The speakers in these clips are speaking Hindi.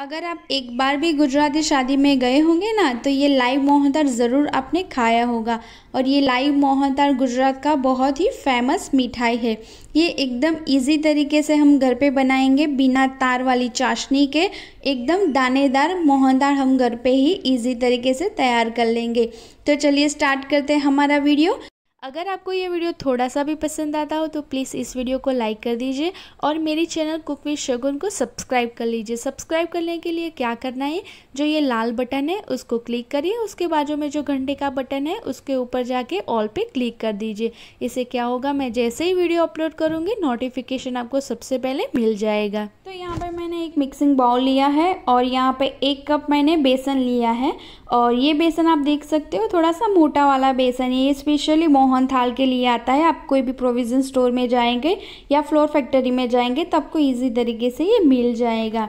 अगर आप एक बार भी गुजराती शादी में गए होंगे ना तो ये लाइव मोहनतार ज़रूर आपने खाया होगा और ये लाइव मोहनतार गुजरात का बहुत ही फेमस मिठाई है ये एकदम इजी तरीके से हम घर पे बनाएंगे बिना तार वाली चाशनी के एकदम दानेदार मोहनदार हम घर पे ही इजी तरीके से तैयार कर लेंगे तो चलिए स्टार्ट करते हैं हमारा वीडियो अगर आपको ये वीडियो थोड़ा सा भी पसंद आता हो तो प्लीज़ इस वीडियो को लाइक कर दीजिए और मेरे चैनल कुक विद शगुन को सब्सक्राइब कर लीजिए सब्सक्राइब करने के लिए क्या करना है जो ये लाल बटन है उसको क्लिक करिए उसके बाजू में जो घंटे का बटन है उसके ऊपर जाके ऑल पे क्लिक कर दीजिए इसे क्या होगा मैं जैसे ही वीडियो अपलोड करूँगी नोटिफिकेशन आपको सबसे पहले मिल जाएगा तो यहाँ पर मैंने एक मिक्सिंग बाउल लिया है और यहाँ पर एक कप मैंने बेसन लिया है और ये बेसन आप देख सकते हो थोड़ा सा मोटा वाला बेसन है ये स्पेशली मोहन थाल के लिए आता है आप कोई भी प्रोविज़न स्टोर में जाएंगे या फ्लोर फैक्ट्री में जाएंगे तो आपको ईजी तरीके से ये मिल जाएगा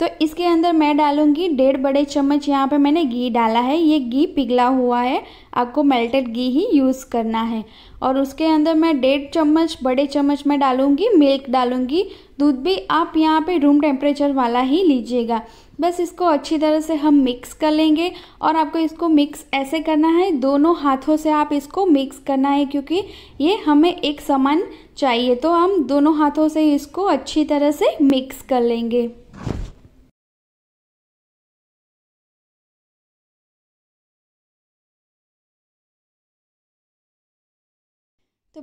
तो इसके अंदर मैं डालूंगी डेढ़ बड़े चम्मच यहाँ पे मैंने घी डाला है ये घी पिघला हुआ है आपको मेल्टेड घी ही यूज़ करना है और उसके अंदर मैं डेढ़ चम्मच बड़े चम्मच में डालूँगी मिल्क डालूँगी दूध भी आप यहाँ पे रूम टेम्परेचर वाला ही लीजिएगा बस इसको अच्छी तरह से हम मिक्स कर लेंगे और आपको इसको मिक्स ऐसे करना है दोनों हाथों से आप इसको मिक्स करना है क्योंकि ये हमें एक समान चाहिए तो हम दोनों हाथों से इसको अच्छी तरह से मिक्स कर लेंगे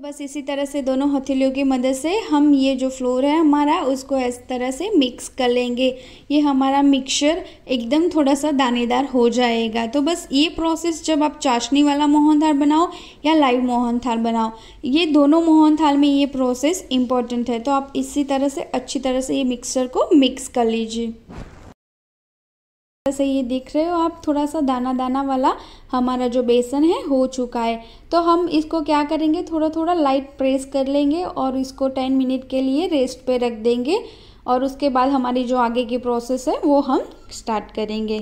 तो बस इसी तरह से दोनों हथेलियों की मदद से हम ये जो फ्लोर है हमारा उसको इस तरह से मिक्स कर लेंगे ये हमारा मिक्सचर एकदम थोड़ा सा दानेदार हो जाएगा तो बस ये प्रोसेस जब आप चाशनी वाला मोहन थाल बनाओ या लाइव मोहन थाल बनाओ ये दोनों मोहन थाल में ये प्रोसेस इम्पॉर्टेंट है तो आप इसी तरह से अच्छी तरह से ये मिक्सचर को मिक्स कर लीजिए से ये देख रहे हो आप थोड़ा सा दाना दाना वाला हमारा जो बेसन है हो चुका है तो हम इसको क्या करेंगे थोड़ा थोड़ा लाइट प्रेस कर लेंगे और इसको टेन मिनट के लिए रेस्ट पे रख देंगे और उसके बाद हमारी जो आगे की प्रोसेस है वो हम स्टार्ट करेंगे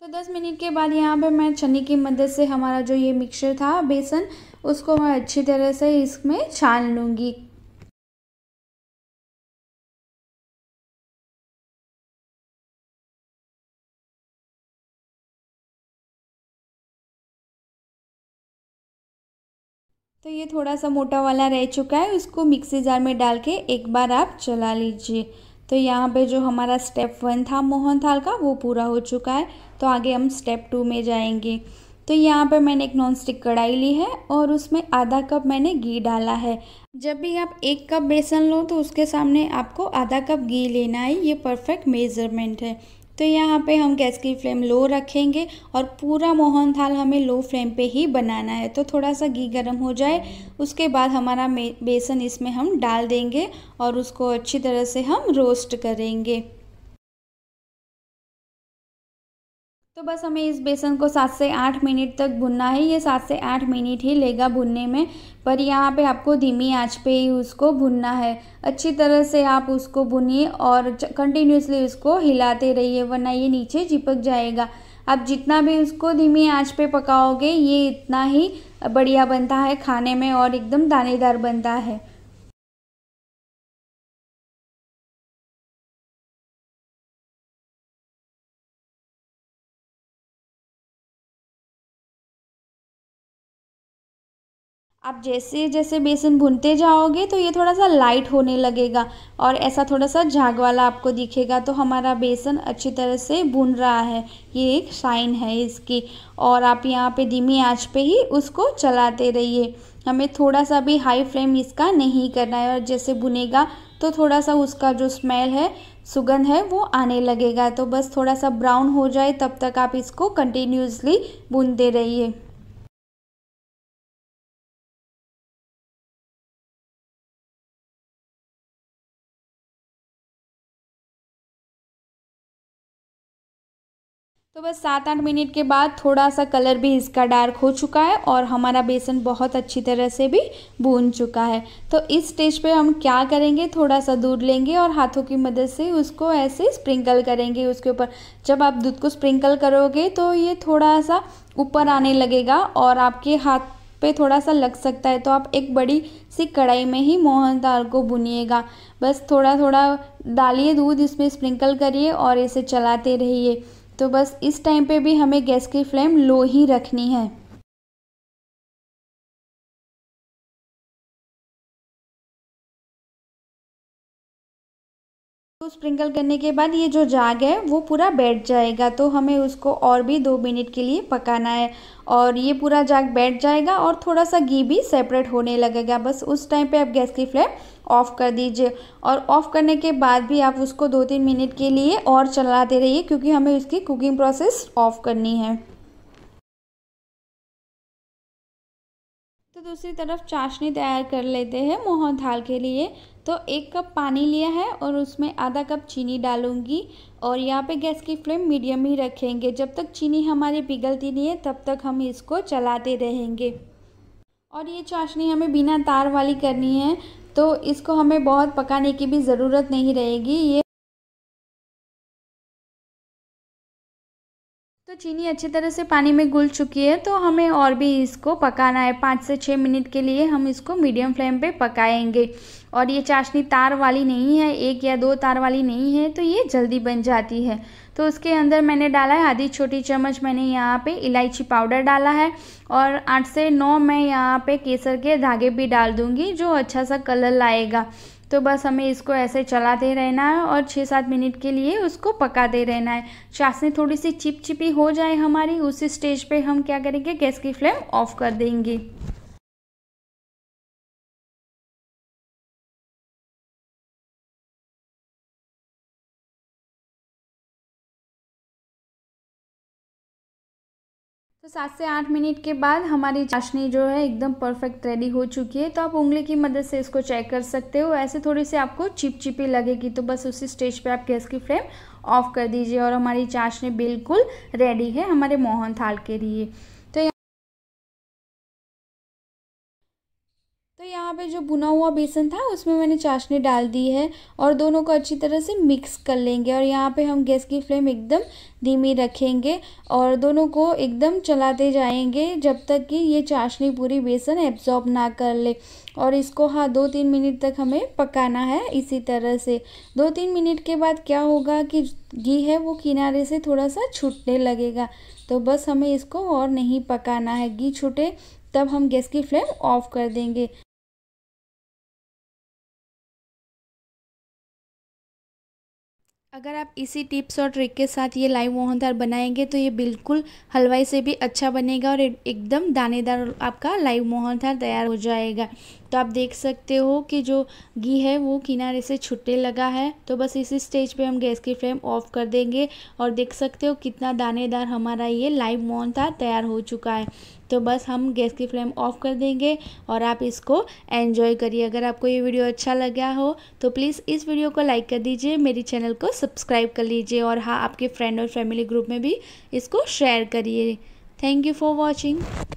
तो 10 मिनट के बाद यहाँ पे मैं छन्नी की मदद से हमारा जो ये मिक्सचर था बेसन उसको मैं अच्छी तरह से इसमें छान लूँगी तो ये थोड़ा सा मोटा वाला रह चुका है उसको मिक्सी जार में डाल के एक बार आप चला लीजिए तो यहाँ पे जो हमारा स्टेप वन था मोहन थाल का वो पूरा हो चुका है तो आगे हम स्टेप टू में जाएंगे तो यहाँ पे मैंने एक नॉन स्टिक कढ़ाई ली है और उसमें आधा कप मैंने घी डाला है जब भी आप एक कप बेसन लो तो उसके सामने आपको आधा कप घी लेना है ये परफेक्ट मेज़रमेंट है तो यहाँ पे हम गैस की फ्लेम लो रखेंगे और पूरा मोहन थाल हमें लो फ्लेम पे ही बनाना है तो थोड़ा सा घी गर्म हो जाए उसके बाद हमारा बेसन इसमें हम डाल देंगे और उसको अच्छी तरह से हम रोस्ट करेंगे तो बस हमें इस बेसन को सात से आठ मिनट तक भुनना है ये सात से आठ मिनट ही लेगा भुनने में पर यहाँ पे आपको धीमी आंच पे ही उसको भुनना है अच्छी तरह से आप उसको भुनिए और कंटिन्यूसली उसको हिलाते रहिए वरना ये नीचे चिपक जाएगा आप जितना भी उसको धीमी आंच पे पकाओगे ये इतना ही बढ़िया बनता है खाने में और एकदम दानेदार बनता है आप जैसे जैसे बेसन भुनते जाओगे तो ये थोड़ा सा लाइट होने लगेगा और ऐसा थोड़ा सा झाग वाला आपको दिखेगा तो हमारा बेसन अच्छी तरह से भुन रहा है ये एक साइन है इसकी और आप यहाँ पे धीमी आंच पे ही उसको चलाते रहिए हमें थोड़ा सा भी हाई फ्लेम इसका नहीं करना है और जैसे भुनेगा तो थोड़ा सा उसका जो स्मेल है सुगंध है वो आने लगेगा तो बस थोड़ा सा ब्राउन हो जाए तब तक आप इसको कंटिन्यूसली भुनते रहिए बस सात आठ मिनट के बाद थोड़ा सा कलर भी इसका डार्क हो चुका है और हमारा बेसन बहुत अच्छी तरह से भी भून चुका है तो इस स्टेज पे हम क्या करेंगे थोड़ा सा दूध लेंगे और हाथों की मदद से उसको ऐसे स्प्रिंकल करेंगे उसके ऊपर जब आप दूध को स्प्रिंकल करोगे तो ये थोड़ा सा ऊपर आने लगेगा और आपके हाथ पे थोड़ा सा लग सकता है तो आप एक बड़ी सी कढ़ाई में ही मोहन दाल को भुनिएगा बस थोड़ा थोड़ा डालिए दूध इसमें स्प्रिंकल करिए और इसे चलाते रहिए तो बस इस टाइम पे भी हमें गैस की फ्लेम लो ही रखनी है स्प्रिंकल करने के बाद ये जो जाग है वो पूरा बैठ जाएगा तो हमें उसको और भी दो मिनट के लिए पकाना है और ये पूरा जाग बैठ जाएगा और थोड़ा सा घी भी सेपरेट होने लगेगा बस उस टाइम पे आप गैस की फ्लेम ऑफ़ कर दीजिए और ऑफ़ करने के बाद भी आप उसको दो तीन मिनट के लिए और चलाते रहिए क्योंकि हमें इसकी कुकिंग प्रोसेस ऑफ़ करनी है तो दूसरी तरफ चाशनी तैयार कर लेते हैं मोहन थाल के लिए तो एक कप पानी लिया है और उसमें आधा कप चीनी डालूंगी और यहाँ पे गैस की फ्लेम मीडियम ही रखेंगे जब तक चीनी हमारी पिघलती नहीं है तब तक हम इसको चलाते रहेंगे और ये चाशनी हमें बिना तार वाली करनी है तो इसको हमें बहुत पकाने की भी ज़रूरत नहीं रहेगी ये तो चीनी अच्छी तरह से पानी में घुल चुकी है तो हमें और भी इसको पकाना है पाँच से छः मिनट के लिए हम इसको मीडियम फ्लेम पे पकाएंगे और ये चाशनी तार वाली नहीं है एक या दो तार वाली नहीं है तो ये जल्दी बन जाती है तो उसके अंदर मैंने डाला है आधी छोटी चम्मच मैंने यहाँ पे इलायची पाउडर डाला है और आठ से नौ मैं यहाँ पे केसर के धागे भी डाल दूँगी जो अच्छा सा कलर लाएगा तो बस हमें इसको ऐसे चलाते रहना है और छः सात मिनट के लिए उसको पकाते रहना है चाशनी थोड़ी सी चिपचिपी हो जाए हमारी उसी स्टेज पे हम क्या करेंगे गैस की फ्लेम ऑफ कर देंगे तो सात से आठ मिनट के बाद हमारी चाशनी जो है एकदम परफेक्ट रेडी हो चुकी है तो आप उंगली की मदद से इसको चेक कर सकते हो ऐसे थोड़ी सी आपको चिपचिपी लगेगी तो बस उसी स्टेज पे आप गैस की फ्लेम ऑफ कर दीजिए और हमारी चाशनी बिल्कुल रेडी है हमारे मोहन थाल के लिए यहाँ पे जो भुना हुआ बेसन था उसमें मैंने चाशनी डाल दी है और दोनों को अच्छी तरह से मिक्स कर लेंगे और यहाँ पे हम गैस की फ्लेम एकदम धीमी रखेंगे और दोनों को एकदम चलाते जाएंगे जब तक कि ये चाशनी पूरी बेसन एब्जॉर्ब ना कर ले और इसको हाँ दो तीन मिनट तक हमें पकाना है इसी तरह से दो तीन मिनट के बाद क्या होगा कि घी है वो किनारे से थोड़ा सा छूटने लगेगा तो बस हमें इसको और नहीं पकाना है घी छूटे तब हम गैस की फ्लेम ऑफ कर देंगे अगर आप इसी टिप्स और ट्रिक के साथ ये लाइव मोहनदार बनाएंगे तो ये बिल्कुल हलवाई से भी अच्छा बनेगा और एकदम दानेदार आपका लाइव मोहनदार तैयार हो जाएगा तो आप देख सकते हो कि जो घी है वो किनारे से छुटने लगा है तो बस इसी स्टेज पे हम गैस की फ्लेम ऑफ कर देंगे और देख सकते हो कितना दानेदार हमारा ये लाइव मोन था तैयार हो चुका है तो बस हम गैस की फ्लेम ऑफ कर देंगे और आप इसको एंजॉय करिए अगर आपको ये वीडियो अच्छा लगा हो तो प्लीज़ इस वीडियो को लाइक कर दीजिए मेरी चैनल को सब्सक्राइब कर लीजिए और हाँ आपके फ्रेंड और फैमिली ग्रुप में भी इसको शेयर करिए थैंक यू फॉर वॉचिंग